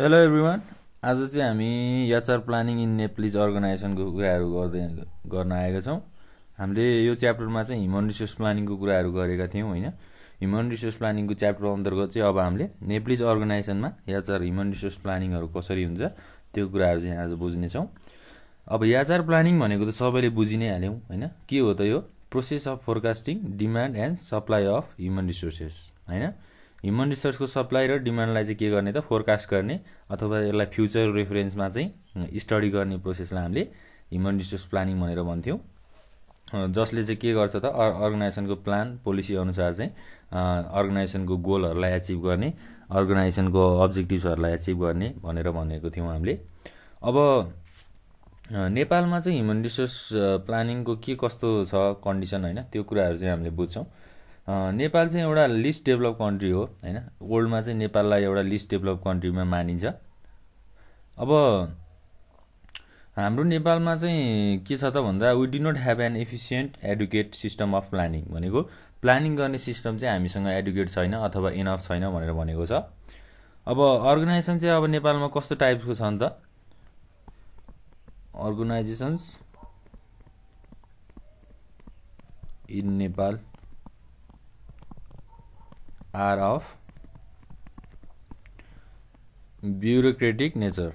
hello everyone आज चाहिँ हामी याचार प्लानिङ इन नेप्लिज अर्गनाइजेसनको कुराहरू गर्दै गर्न आएका छौँ हामीले यो च्याप्टरमा चाहिँ ह्युमन रिसोर्स प्लानिङको कुराहरू गरेका थियौँ होइन ह्युमन रिसोर्स प्लानिङको च्याप्टर अन्तर्गत चाहिँ अब हामीले नेप्लिज अर्गनाइजेसनमा याचार ह्युमन रिसोर्स प्लानिङहरू कसरी हुन्छ त्यो कुराहरू चाहिँ आज बुझ्नेछौँ अब याचार प्लानिङ भनेको त सबैले बुझि नै हाल्यौँ होइन के हो त यो process of forecasting demand and supply of human resources होइन ह्युमन रिसोर्सको सप्लाई र डिमान्डलाई चाहिँ के गर्ने त फोरकास्ट गर्ने अथवा यसलाई फ्युचर रेफरेन्समा चाहिँ स्टडी गर्ने प्रोसेसलाई हामीले ह्युमन रिसोर्स प्लानिङ भनेर भन्थ्यौँ जसले चाहिँ के गर्छ त अर्गनाइजेसनको प्लान पोलिसी अनुसार चाहिँ अर्गनाइजेसनको गोलहरूलाई एचिभ गर्ने अर्गनाइजेसनको अब्जेक्टिभ्सहरूलाई एचिभ गर्ने भनेर भनेको थियौँ हामीले अब नेपालमा चाहिँ ह्युमन रिसोर्स प्लानिङको के कस्तो छ कन्डिसन होइन त्यो कुराहरू चाहिँ हामीले बुझ्छौँ नेपाल चाहिँ एउटा लिस्ट डेभलप कन्ट्री हो होइन वर्ल्डमा चाहिँ नेपाललाई एउटा लिस्ट डेभलप कन्ट्रीमा मानिन्छ अब हाम्रो नेपालमा चाहिँ के छ त भन्दा we do not have an efficient adequate system of planning भनेको प्लानिङ गर्ने सिस्टम चाहिँ हामीसँग एडुकेट छैन अथवा इनफ छैन भनेर भनेको छ अब अर्गनाइजेसन चाहिँ अब नेपालमा कस्तो टाइपको छ नि त organisations in Nepal are of bureaucratic nature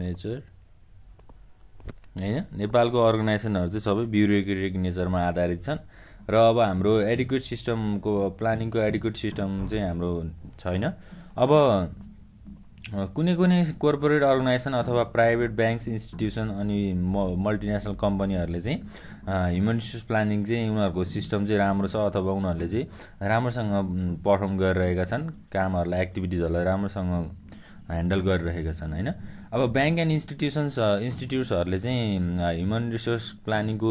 nature होइन नेपालको अर्गनाइजेसनहरू चाहिँ सबै ब्युरोक्रेटिक नेचरमा आधारित छन् र अब हाम्रो एडिक्वेट सिस्टमको प्लानिङको एडिक्वेट सिस्टम चाहिँ हाम्रो छैन अब कुनै कुनै कर्पोरेट अर्गनाइजेसन अथवा प्राइभेट ब्याङ्क्स इन्स्टिट्युसन अनि म मल्टिनेसनल कम्पनीहरूले चाहिँ ह्युमन रिसोर्स प्लानिङ चाहिँ उनीहरूको सिस्टम चाहिँ राम्रो छ अथवा उनीहरूले चाहिँ राम्रोसँग पर्फर्म गरिरहेका छन् कामहरूलाई एक्टिभिटिजहरूलाई राम्रोसँग ह्यान्डल गरिरहेका छन् होइन अब ब्याङ्क एन्ड इन्स्टिट्युसन्स इन्स्टिट्युट्सहरूले चाहिँ ह्युमन रिसोर्स प्लानिङको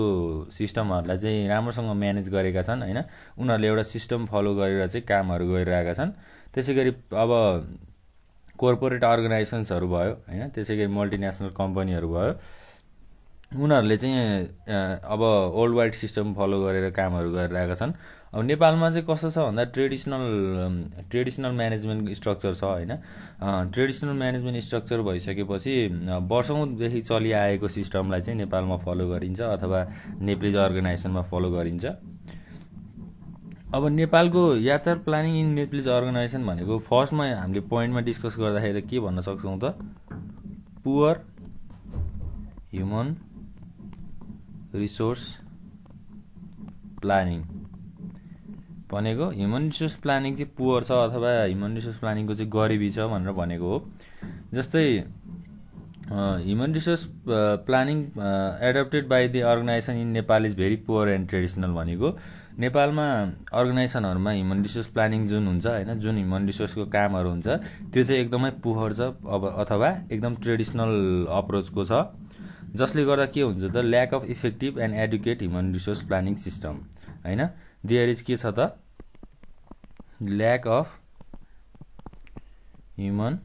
सिस्टमहरूलाई चाहिँ राम्रोसँग म्यानेज गरेका छन् होइन उनीहरूले एउटा सिस्टम फलो गरेर चाहिँ कामहरू गरिरहेका छन् त्यसै गरी अब कर्पोरेट अर्गनाइजेसन्सहरू भयो होइन त्यसै गरी मल्टिनेसनल कम्पनीहरू भयो उनीहरूले चाहिँ अब वर्ल्ड वाइड सिस्टम फलो गरेर कामहरू गरिरहेका छन् अब नेपालमा चाहिँ कस्तो छ भन्दा ट्रेडिसनल ट्रेडिसनल म्यानेजमेन्ट स्ट्रक्चर छ होइन ट्रेडिसनल म्यानेजमेन्ट स्ट्रक्चर भइसकेपछि वर्षौँदेखि चलिआएको सिस्टमलाई चाहिँ नेपालमा फलो गरिन्छ अथवा नेप्लिज अर्गनाइजेसनमा फलो गरिन्छ अब नेपालको यात्रा प्लानिङ इन नेप्लिज अर्गनाइजेसन भनेको फर्स्टमा हामीले पोइन्टमा डिस्कस गर्दाखेरि के भन्न सक्छौँ त पुवर ह्युमन रिसोर्स प्लानिङ भनेको ह्युमन रिसोर्स प्लानिङ चाहिँ पुवर छ अथवा ह्युमन रिसोर्स प्लानिङको चाहिँ गरिबी छ भनेर भनेको हो जस्तै human resource planning adapted by the organisation in Nepal is very poor and traditional भनेको नेपालमा अर्गनाइजेसनहरूमा ह्युमन रिसोर्स प्लानिङ जुन हुन्छ होइन जुन ह्युमन रिसोर्सको कामहरू हुन्छ त्यो चाहिँ एकदमै पोहोर छ अब अथवा एकदम ट्रेडिसनल अप्रोचको छ जसले गर्दा के हुन्छ त lack of effective and adequate human resource planning system होइन देयर इज के छ त lack of human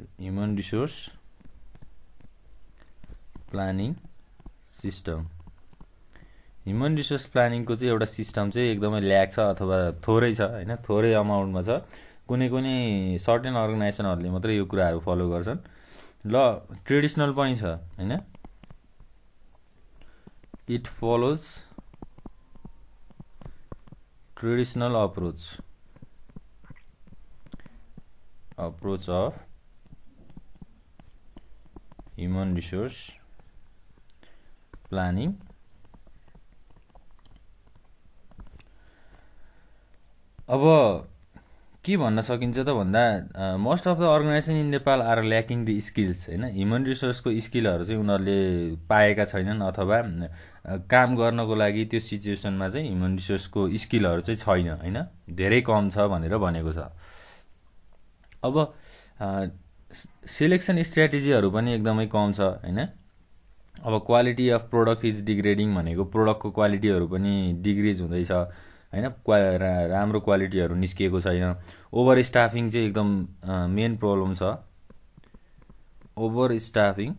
human resource planning system human resource प्लानिङको चाहिँ एउटा सिस्टम चाहिँ एकदमै ल्याक छ अथवा थोरै छ होइन थोरै अमाउन्टमा छ कुनै कुनै सर्टेन अर्गनाइजेसनहरूले मात्रै यो कुराहरू फलो गर्छन् ल ट्रेडिसनल पनि छ होइन it follows traditional approach approach of human resource planning अब के भन्न सकिन्छ त भन्दा most of the organisation in Nepal are lacking the skills होइन ह्युमन रिसोर्सको स्किलहरू चाहिँ उनीहरूले पाएका छैनन् अथवा काम गर्नको लागि त्यो सिचुएसनमा चाहिँ ह्युमन रिसोर्सको स्किलहरू चाहिँ छैन होइन धेरै कम छ भनेर भनेको छ अब सिलेक्सन स्ट्राटेजीहरू पनि एकदमै कम छ होइन अब quality of product is degrading भनेको प्रोडक्टको क्वालिटीहरू पनि डिग्रेज हुँदैछ होइन क्वा राम्रो क्वालिटीहरू निस्किएको छैन ओभर स्टाफिङ चाहिँ एकदम मेन प्रब्लम छ over staffing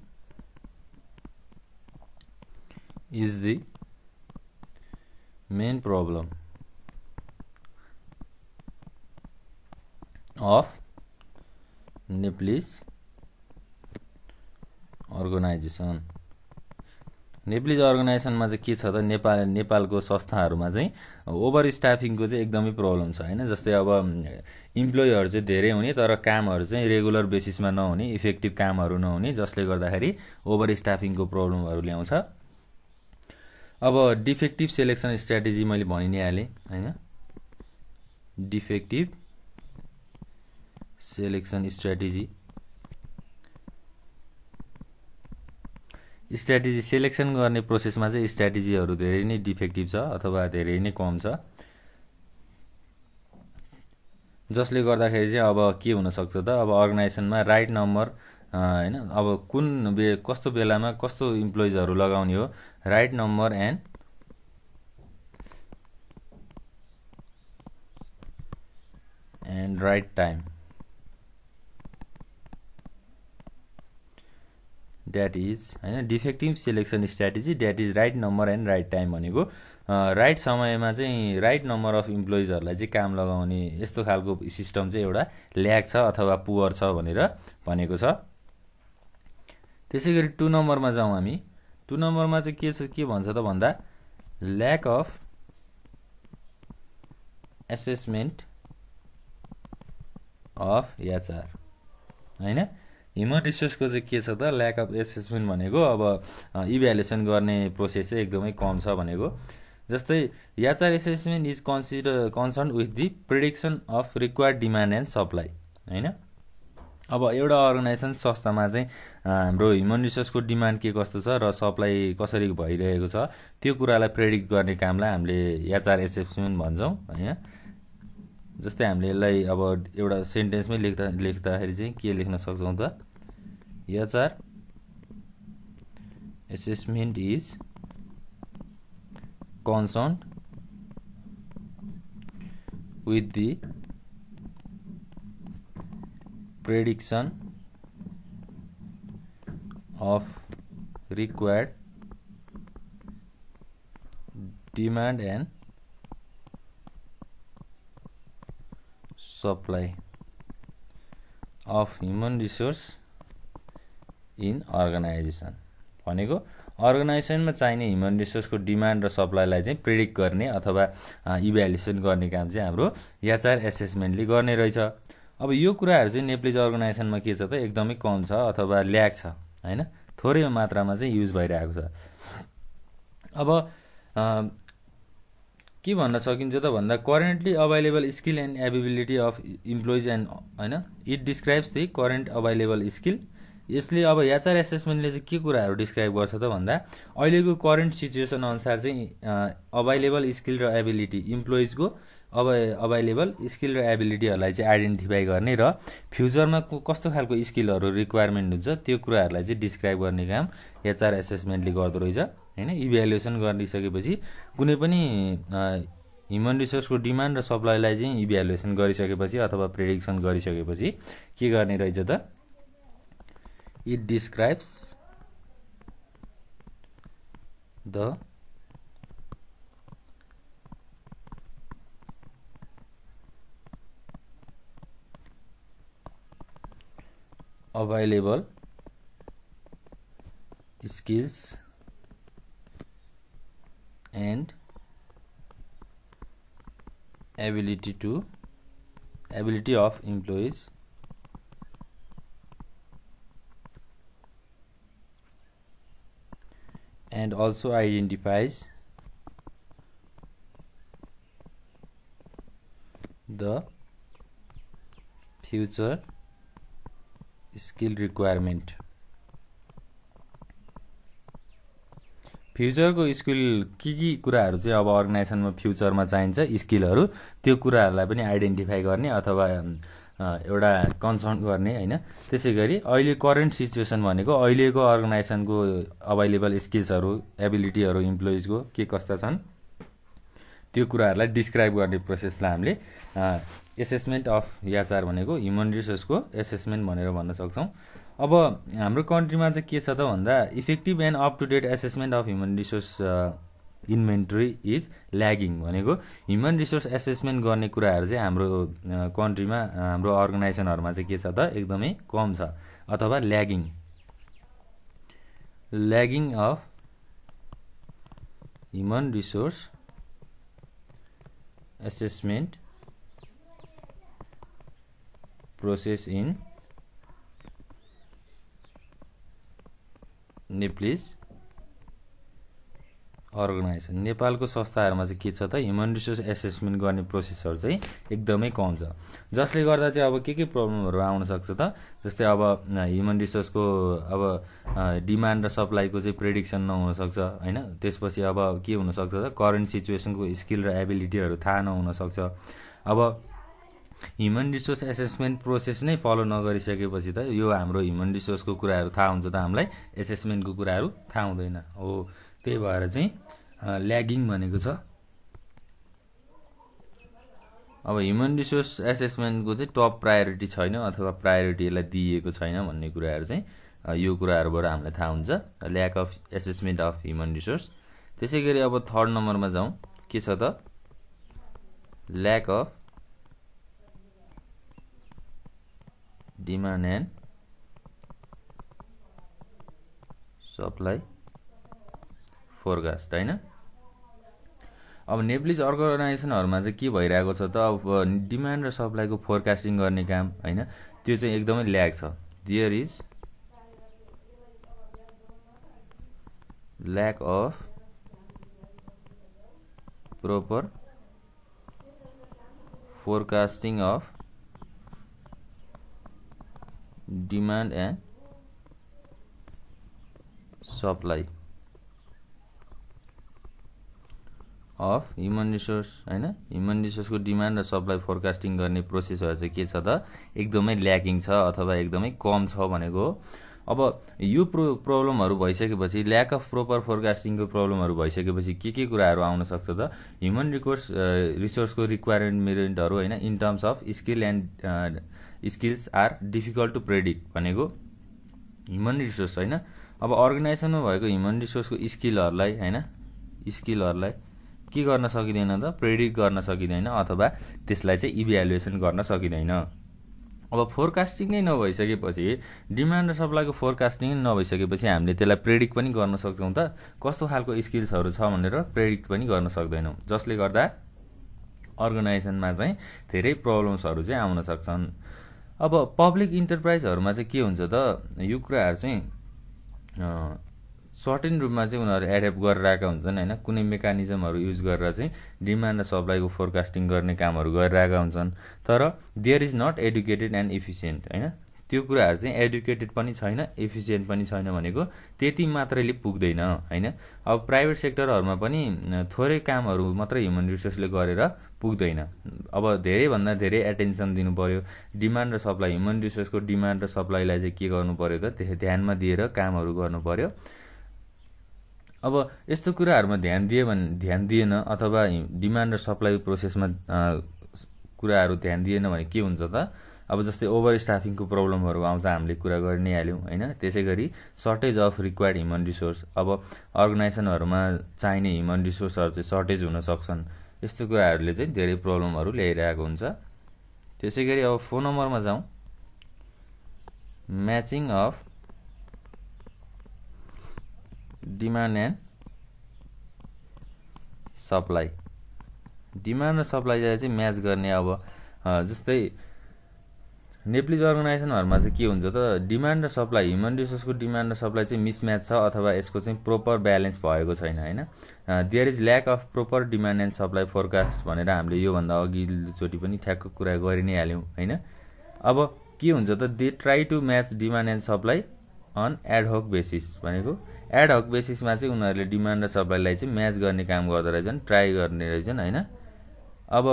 is the main problem of Nepalese organisation Nepalese अर्गनाइजेसनमा चाहिँ के छ त नेपाल नेपालको संस्थाहरूमा चाहिँ ओभर स्टाफिङको चाहिँ एकदमै प्रब्लम छ होइन जस्तै अब इम्प्लोइहरू चाहिँ धेरै हुने तर कामहरू चाहिँ रेगुलर बेसिसमा नहुने इफेक्टिभ कामहरू नहुने जसले गर्दाखेरि ओभर स्टाफिङको प्रब्लमहरू ल्याउँछ अब डिफेक्टिभ सेलेक्सन स्ट्राटेजी मैले भनि नै हालेँ होइन defective selection strategy strategy selection गर्ने प्रोसेसमा चाहिँ स्ट्राटेजीहरू धेरै नै डिफेक्टिभ छ अथवा धेरै नै कम छ जसले गर्दाखेरि चाहिँ अब के हुनसक्छ त अब अर्गनाइजेसनमा राइट नम्बर होइन अब कुन बे कस्तो बेलामा कस्तो इम्प्लोइजहरू लगाउने हो right number and and right time that is होइन defective selection strategy that is right number and right time भनेको राइट समयमा चाहिँ राइट नम्बर अफ इम्प्लोइजहरूलाई चाहिँ काम लगाउने यस्तो खालको सिस्टम चाहिँ एउटा ल्याक छ अथवा पुवर छ भनेर भनेको छ त्यसै गरी टु नम्बरमा जाउँ हामी टु नम्बरमा चाहिँ के छ के भन्छ त भन्दा lack of assessment of HR होइन ह्युमन रिसोर्सको चाहिँ के छ त ल्याक अफ एसेसमेन्ट भनेको अब इभ्यालुएसन गर्ने प्रोसेस चाहिँ एकदमै कम छ भनेको जस्तै HR assessment is consider concern with the prediction of required demand and supply होइन अब एउटा अर्गनाइजेसन संस्थामा चाहिँ हाम्रो ह्युमन रिसोर्सको डिमान्ड के कस्तो छ र सप्लाई कसरी भइरहेको छ त्यो कुरालाई प्रेडिक्ट गर्ने कामलाई हामीले याचार एसेसमेन्ट भन्छौँ होइन जस्ते हमें यसलाई अब एट सेंटेन्समें लिखा लिखा खेल के लिखना सकता तो HR assessment is concern with the prediction of required demand and supply of human resource in organization भनेको अर्गनाइजेसनमा चाहिने ह्युमन रिसोर्सको डिमान्ड र सप्लाईलाई चाहिँ प्रिडिक्ट गर्ने अथवा इभ्यालुएसन गर्ने काम चाहिँ हाम्रो याचार एसेसमेन्टले गर्ने रहेछ अब यो कुराहरू चाहिँ नेप्लिज अर्गनाइजेसनमा के छ त एकदमै कम छ अथवा ल्याक छ होइन थोरै मात्रामा चाहिँ युज भइरहेको छ अब के भन्न सकिन्छ त भन्दा currently available skill and ability of employees and होइन it describes the current available skill यसले अब याचार एसेसमेन्टले चाहिँ के कुराहरू डिस्क्राइब गर्छ त भन्दा अहिलेको करेन्ट सिचुएसन अनुसार चाहिँ अभाइलेबल स्किल र एबिलिटी इम्प्लोइजको अब अभाइलेबल स्किल र एबिलिटीहरूलाई चाहिँ आइडेन्टिफाई गर्ने र फ्युचरमा कस्तो खालको स्किलहरू रिक्वायरमेन्ट हुन्छ त्यो कुराहरूलाई चाहिँ डिस्क्राइब गर्ने काम एचआर एसेसमेन्टले गर्दो रहेछ होइन इभ्यालुएसन गरिसकेपछि कुनै पनि ह्युमन रिसोर्सको डिमान्ड र सप्लाईलाई चाहिँ इभ्यालुएसन गरिसकेपछि अथवा प्रेडिक्सन गरिसकेपछि के गर्ने रहेछ त it describes the available skills and ability to ability of employees and also identifies the future skill requirement फ्युचरको स्किल के के कुराहरू चाहिँ अब अर्गनाइजेसनमा फ्युचरमा चाहिन्छ स्किलहरू त्यो कुराहरूलाई पनि आइडेन्टिफाई गर्ने अथवा एउटा कन्सर्न गर्ने होइन त्यसै गरी अहिले करेन्ट सिचुएसन भनेको अहिलेको अर्गनाइजेसनको अभाइलेबल स्किल्सहरू एबिलिटीहरू इम्प्लोइजको के कस्ता छन् त्यो कुराहरूलाई डिस्क्राइब गर्ने प्रोसेसलाई हामीले एसेसमेन्ट अफ याचार भनेको ह्युमन रिसोर्सको एसेसमेन्ट भनेर भन्न सक्छौँ अब हाम्रो कन्ट्रीमा चाहिँ के छ त भन्दा effective and up to date assessment of human resource inventory is lagging भनेको ह्युमन रिसोर्स एसेसमेन्ट गर्ने कुराहरू चाहिँ हाम्रो कन्ट्रीमा uh, uh, हाम्रो अर्गनाइजेसनहरूमा चाहिँ के छ त एकदमै कम छ अथवा lagging lagging of human resource assessment process in Nepalese organisation नेपालको संस्थाहरूमा चाहिँ के छ त ह्युमन रिसोर्स एसेसमेन्ट गर्ने प्रोसेसहरू चाहिँ एकदमै कम छ जसले गर्दा चाहिँ अब के के प्रब्लमहरू सक्छ त जस्तै अब ह्युमन रिसोर्सको अब डिमान्ड र सप्लाईको चाहिँ प्रेडिक्सन नहुनसक्छ होइन त्यसपछि अब के हुनसक्छ त करेन्ट सिचुएसनको स्किल र एबिलिटीहरू थाहा नहुनसक्छ अब ह्युमन रिसोर्स एसेसमेन्ट प्रोसेस नै फलो नगरिसकेपछि त यो हाम्रो ह्युमन रिसोर्सको कुराहरू थाहा हुन्छ त हामीलाई एसेसमेन्टको कुराहरू थाहा हुँदैन हो त्यही भएर चाहिँ ल्यागिङ भनेको छ अब ह्युमन रिसोर्स एसेसमेन्टको चाहिँ टप प्रायोरिटी छैन अथवा प्रायोरिटी यसलाई दिइएको छैन भन्ने कुराहरू चाहिँ यो कुराहरूबाट हामीलाई थाहा हुन्छ lack of assessment of human resource त्यसै गरी अब थर्ड नम्बरमा जाउँ के छ त lack of demand and supply forecast होइन अब नेप्लिज अर्गनाइजेसनहरूमा चाहिँ के भइरहेको छ त अब डिमान्ड र सप्लाईको फोरकास्टिङ गर्ने काम होइन त्यो चाहिँ एकदमै ल्याक छ there is lack of proper forecasting of demand and supply of human resource होइन ह्युमन रिसोर्सको डिमान्ड र सप्लाई फोरकास्टिङ गर्ने प्रोसेसहरू चाहिँ के छ त एकदमै ल्याकिङ छ अथवा एकदमै कम छ भनेको अब यो प्रो प्रब्लमहरू भइसकेपछि ल्याक अफ प्रोपर फोरकास्टिङको प्रब्लमहरू भइसकेपछि के के कुराहरू सक्छ त ह्युमन रिकोर्स रिसोर्सको रिक्वायरमेन्टहरू होइन in terms of skill and skills are difficult to predict भनेको ह्युमन रिसोर्स होइन अब अर्गनाइजेसनमा भएको ह्युमन रिसोर्सको स्किलहरूलाई होइन स्किलहरूलाई के गर्न सकिँदैन त प्रेडिक्ट गर्न सकिँदैन अथवा त्यसलाई चाहिँ इभ्यालुएसन गर्न सकिँदैन अब फोरकास्टिङ नै नभइसकेपछि डिमान्ड र सप्लाईको फोरकास्टिङ नै नभइसकेपछि हामीले त्यसलाई प्रेडिक्ट पनि गर्न सक्छौँ त कस्तो खालको स्किल्सहरू छ भनेर प्रेडिक्ट पनि गर्न सक्दैनौँ जसले गर्दा अर्गनाइजेसनमा चाहिँ धेरै प्रब्लम्सहरू चाहिँ आउन सक्छन् अब पब्लिक इन्टरप्राइजहरूमा चाहिँ के हुन्छ त यो कुराहरू चाहिँ सर्टेन रूपमा चाहिँ उनीहरू एडेप्ट गरिरहेका हुन्छन् होइन कुनै मेकानिजमहरू युज गरेर चाहिँ डिमान्ड र सप्लाईको फोरकास्टिङ गर्ने कामहरू गरिरहेका हुन्छन् तर there is not educated and efficient होइन त्यो कुराहरू चाहिँ एडुकेटेड पनि छैन इफिसियन्ट पनि छैन भनेको त्यति मात्रैले पुग्दैन होइन अब प्राइभेट सेक्टरहरूमा पनि थोरै कामहरू मात्रै ह्युमन रिसोर्सले गरेर पुग्दैन अब धेरैभन्दा धेरै एटेन्सन दिनु पऱ्यो डिमान्ड र सप्लाई ह्युमन रिसोर्सको डिमान्ड र सप्लाईलाई चाहिँ के गर्नु पर्यो त ध्यानमा दिएर कामहरू गर्नु पर्यो अब यस्तो कुराहरूमा ध्यान दियो भने ध्यान दिएन अथवा डिमान्ड र सप्लाई प्रोसेसमा कुराहरू ध्यान दिएन भने के हुन्छ त अब जस्तै ओभर स्टाफिङको प्रब्लमहरू आउँछ हामीले कुरा गरि नै हाल्यौँ होइन त्यसै गरी shortage of required human resource अब अर्गनाइजेसनहरूमा चाहिने ह्युमन रिसोर्सहरू चाहिँ सर्टेज हुन सक्छन् यस्तो कुराहरूले चाहिँ धेरै प्रब्लमहरू ल्याइरहेको हुन्छ त्यसै गरी अब फोन नम्बरमा जाउँ matching of demand and supply demand र सप्लाई चाहिँ म्याच गर्ने अब जस्तै नेप्लिज अर्गनाइजेसनहरूमा चाहिँ के हुन्छ त डिमान्ड र सप्लाई ह्युमन रिसोर्सको डिमान्ड र सप्लाई चाहिँ मिसम्याच छ अथवा यसको चाहिँ प्रोपर ब्यालेन्स भएको छैन होइन there is lack of proper demand and supply forecast भनेर हामीले योभन्दा अघिल्लोचोटि पनि ठ्याक्क कुरा गरि नै हाल्यौँ होइन अब के हुन्छ त they try to match demand and supply on ad hoc basis भनेको एडहक बेसिसमा चाहिँ उनीहरूले डिमान्ड र सप्लाईलाई चाहिँ म्याच गर्ने काम गर्दो रहेछन् ट्राई गर्ने रहेछन् होइन अब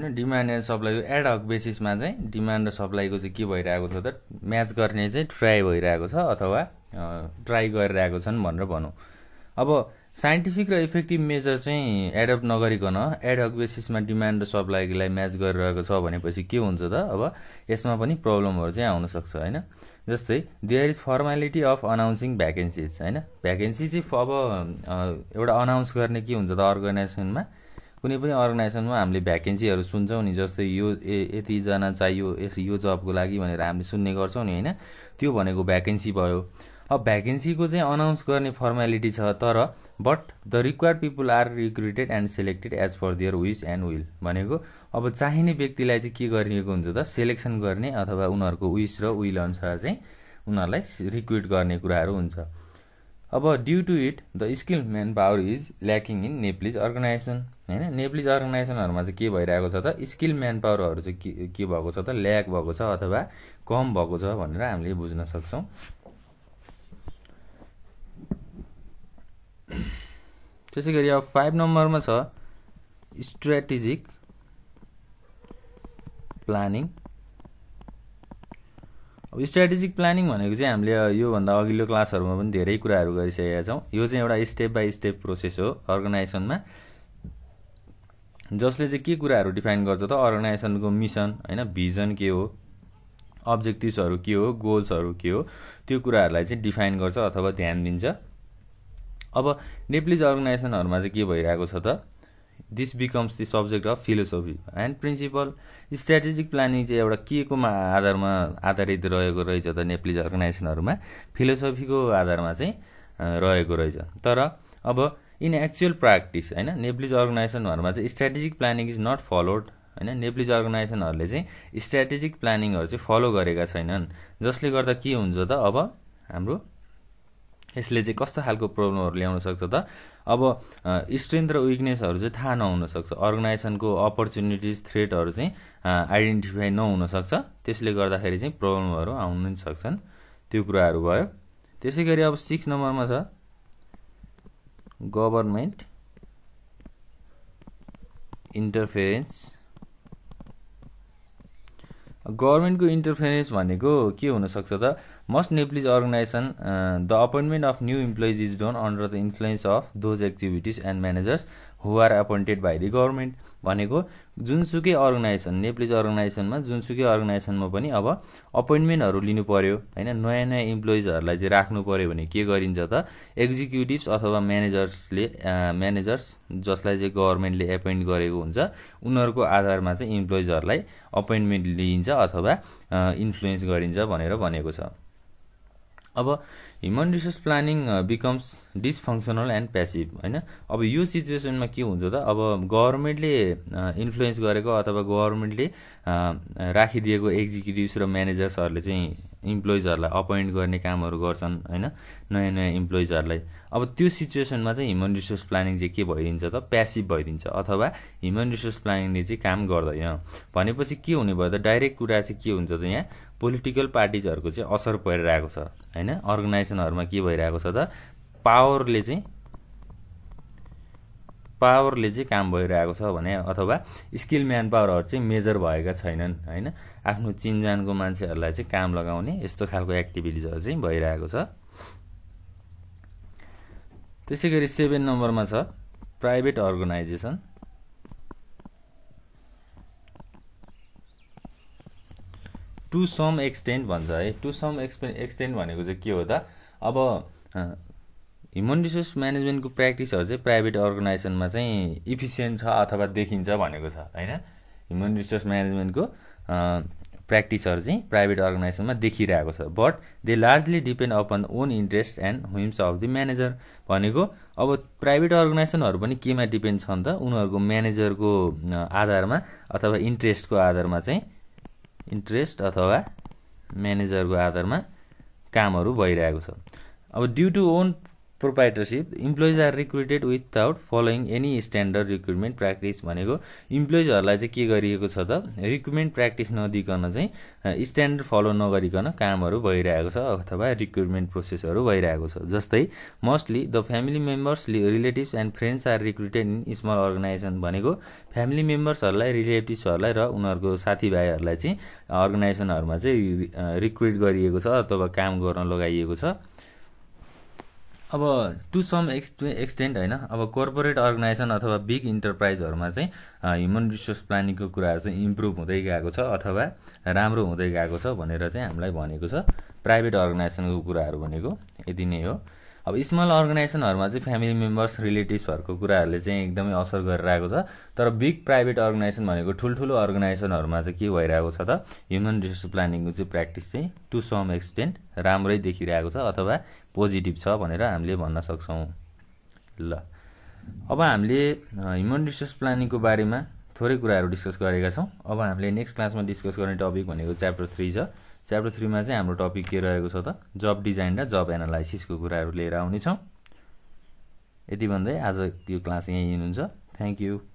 होइन demand and supply add hoc बेसिसमा चाहिँ डिमान्ड र सप्लाईको चाहिँ के भइरहेको छ त म्याच गर्ने चाहिँ ट्राई भइरहेको छ अथवा ट्राई गरिरहेको छन् भनेर भनौँ अब साइन्टिफिक र इफेक्टिभ मेजर चाहिँ एडप्ट नगरिकन एड हक बेसिसमा डिमान्ड र सप्लाईलाई म्याच गरिरहेको छ भनेपछि के हुन्छ त अब यसमा पनि प्रब्लमहरू चाहिँ आउनसक्छ होइन जस्तै there is formality of announcing vacancies होइन भ्याकेन्सी चाहिँ अब एउटा अनाउन्स गर्ने के हुन्छ त अर्गनाइजेसनमा कुनै पनि अर्गनाइजेसनमा हामीले भ्याकेन्सीहरू सुन्छौँ नि जस्तै यो यतिजना चाहियो यस यो जबको लागि भनेर हामीले सुन्ने गर्छौँ नि होइन त्यो भनेको भ्याकेन्सी भयो अब भ्याकेन्सीको चाहिँ अनाउन्स गर्ने फर्मेलिटी छ तर but the required people are recruited and selected as for their wish and will भनेको अब चाहिने व्यक्तिलाई चाहिँ के गरिएको हुन्छ त सेलेक्सन गर्ने अथवा उनीहरूको विस र विल अनुसार चाहिँ उनीहरूलाई रिक्रुट गर्ने कुराहरू हुन्छ अब due to it the skill manpower is lacking in Nepalese organisation होइन नेप्लिज अर्गनाइजेसनहरूमा चाहिँ के भइरहेको छ त स्किल म्यान पावरहरू चाहिँ के के भएको छ त ल्याक भएको छ अथवा कम भएको छ भनेर हामीले बुझ्न सक्छौँ त्यसै गरी अब फाइभ नम्बरमा छ स्ट्राटेजिक प्लानिङ अब स्ट्राटेजिक प्लानिङ भनेको चाहिँ हामीले योभन्दा अघिल्लो क्लासहरूमा पनि धेरै कुराहरू गरिसकेका छौँ यो चाहिँ एउटा स्टेप बाई स्टेप प्रोसेस हो अर्गनाइजेसनमा जसले चाहिँ के कुराहरू डिफाइन गर्छ त अर्गनाइजेसनको मिसन होइन भिजन के हो अब्जेक्टिभ्सहरू के हो गोल्सहरू के हो त्यो कुराहरूलाई चाहिँ डिफाइन गर्छ अथवा ध्यान दिन्छ अब नेप्लिज अर्गनाइजेसनहरूमा चाहिँ के भइरहेको छ त this becomes the subject of philosophy and principle strategic planning चाहिँ एउटा के कोमा आधारमा आधारित रहेको रहेछ त नेप्लिज अर्गनाइजेसनहरूमा फिलोसफीको आधारमा चाहिँ रहेको रहेछ तर अब इन एक्चुअल प्र्याक्टिस होइन नेप्लिज अर्गनाइजेसनहरूमा चाहिँ strategic planning is not followed होइन नेप्लिज अर्गनाइजेसनहरूले चाहिँ स्ट्राटेजिक प्लानिङहरू चाहिँ फलो गरेका छैनन् जसले गर्दा के हुन्छ त अब हाम्रो यसले चाहिँ कस्तो खालको प्रब्लमहरू ल्याउन सक्छ त अब स्ट्रेन्थ र विकनेसहरू चाहिँ थाहा नहुनसक्छ अर्गनाइजेसनको अपर्च्युनिटिज थ्रेटहरू चाहिँ आइडेन्टिफाई नहुनसक्छ त्यसले गर्दाखेरि चाहिँ प्रब्लमहरू आउनु सक्छन् त्यो कुराहरू भयो त्यसै गरी अब सिक्स नम्बरमा छ government इन्टरफेरेन्स गभर्मेन्टको इन्टरफेरेन्स भनेको के हुनसक्छ त most Nepalese organisation the appointment of new employees is done under the influence of those activities and managers who are appointed by the government भनेको जुनसुकै अर्गनाइजेसन नेप्लिज अर्गनाइजेसनमा जुनसुकै अर्गनाइजेसनमा पनि अब अपोइन्टमेन्टहरू लिनु पऱ्यो होइन नयाँ नयाँ इम्प्लोइजहरूलाई चाहिँ राख्नु पऱ्यो भने के गरिन्छ त एक्जिक्युटिभ्स अथवा म्यानेजर्सले म्यानेजर्स जसलाई चाहिँ गभर्मेन्टले एपोइन्ट गरेको हुन्छ उनीहरूको आधारमा चाहिँ इम्प्लोइजहरूलाई अपोइन्टमेन्ट लिइन्छ अथवा इन्फ्लुएन्स गरिन्छ भनेर भनेको छ अब human resource planning becomes dysfunctional and passive होइन अब यो सिचुएसनमा के हुन्छ त अब गभर्मेन्टले इन्फ्लुएन्स uh, गरेको अथवा गभर्मेन्टले uh, राखिदिएको एक्जिक्युटिभ्स र म्यानेजर्सहरूले चाहिँ इम्प्लोइजहरूलाई अपोइन्ट गर्ने कामहरू गर्छन् होइन नयाँ नयाँ इम्प्लोइजहरूलाई अब त्यो सिचुएसनमा चाहिँ ह्युमन रिसोर्स प्लानिङ चाहिँ के भइदिन्छ त प्यासिभ भइदिन्छ अथवा ह्युमन रिसोर्स प्लानिङले चाहिँ काम गर्दैन भनेपछि के हुने भयो त डाइरेक्ट कुरा चाहिँ के हुन्छ त यहाँ पोलिटिकल पार्टिजहरूको चाहिँ असर परिरहेको छ होइन अर्गनाइजेसनहरूमा के भइरहेको छ त पावरले चाहिँ पावरले चाहिँ काम भइरहेको छ भने अथवा स्किल म्यान पावरहरू चाहिँ मेजर भएका छैनन् होइन आफ्नो चिनजानको मान्छेहरूलाई चाहिँ काम लगाउने यस्तो खालको एक्टिभिटिजहरू चाहिँ भइरहेको छ त्यसै गरी सेभेन नम्बरमा छ private organisation to some extent भन्छ है टु सम एक्सपे एक्सटेन्ट भनेको चाहिँ के हो त अब ह्युमन रिसोर्स म्यानेजमेन्टको प्र्याक्टिसहरू चाहिँ प्राइभेट अर्गनाइजेसनमा चाहिँ इफिसियन्ट छ अथवा देखिन्छ भनेको छ होइन ह्युमन रिसोर्स म्यानेजमेन्टको प्र्याक्टिसहरू चाहिँ प्राइभेट अर्गनाइजेसनमा देखिरहेको छ but they largely depend upon own interest and whims of the manager भनेको अब प्राइभेट अर्गनाइजेसनहरू पनि केमा डिपेन्ड छन् त उनीहरूको म्यानेजरको आधारमा अथवा इन्ट्रेस्टको आधारमा चाहिँ इन्ट्रेस्ट अथवा म्यानेजरको आधारमा कामहरू भइरहेको छ अब due to own proprietorship employees are recruited without following any standard recruitment practice भनेको इम्प्लोइजहरूलाई चाहिँ के गरिएको छ त रिक्रुटमेन्ट प्र्याक्टिस नदिकन चाहिँ स्ट्यान्डर्ड फलो नगरिकन कामहरू भइरहेको छ अथवा रिक्रुटमेन्ट प्रोसेसहरू भइरहेको छ जस्तै mostly the family members relatives and friends are recruited in small organisation भनेको फ्यामिली मेम्बर्सहरूलाई रिलेटिभ्सहरूलाई र उनीहरूको साथीभाइहरूलाई चाहिँ अर्गनाइजेसनहरूमा चाहिँ रिक्रुट गरिएको छ अथवा काम गर्न लगाइएको छ अब टु सम एक्स एक्सटेन्ट होइन अब कर्पोरेट अर्गनाइजेसन अथवा बिग इन्टरप्राइजहरूमा चाहिँ ह्युमन रिसोर्स प्लानिङको कुराहरू चाहिँ इम्प्रुभ हुँदै गएको छ अथवा राम्रो हुँदै गएको छ भनेर चाहिँ हामीलाई भनेको छ प्राइभेट अर्गनाइजेसनको कुराहरू भनेको यति नै हो अब स्मल अर्गनाइजेसनहरूमा चाहिँ फ्यामिली मेम्बर्स रिलेटिभ्सहरूको कुराहरूले चाहिँ एकदमै असर गरिरहेको छ तर बिग प्राइभेट अर्गनाइजेसन भनेको ठुल्ठुलो अर्गनाइजेसनहरूमा चाहिँ के भइरहेको छ त ह्युमन रिसोर्स प्लानिङको चाहिँ प्र्याक्टिस चाहिँ टु सम एक्सटेन्ट राम्रै देखिरहेको छ अथवा पोजिटिभ छ भनेर हामीले भन्न सक्छौँ ल अब हामीले ह्युमन रिसोर्स प्लानिङको बारेमा थोरै कुराहरू डिस्कस गरेका छौँ अब हामीले नेक्स्ट क्लासमा डिस्कस गर्ने टपिक भनेको च्याप्टर थ्री छ च्याप्टर थ्रीमा चाहिँ हाम्रो टपिक के रहेको छ त जब डिजाइन र जब एनालाइसिसको कुराहरू लिएर आउनेछौँ यति भन्दै आज यो क्लास यहीँ हिँड्नुहुन्छ थ्याङ्क यू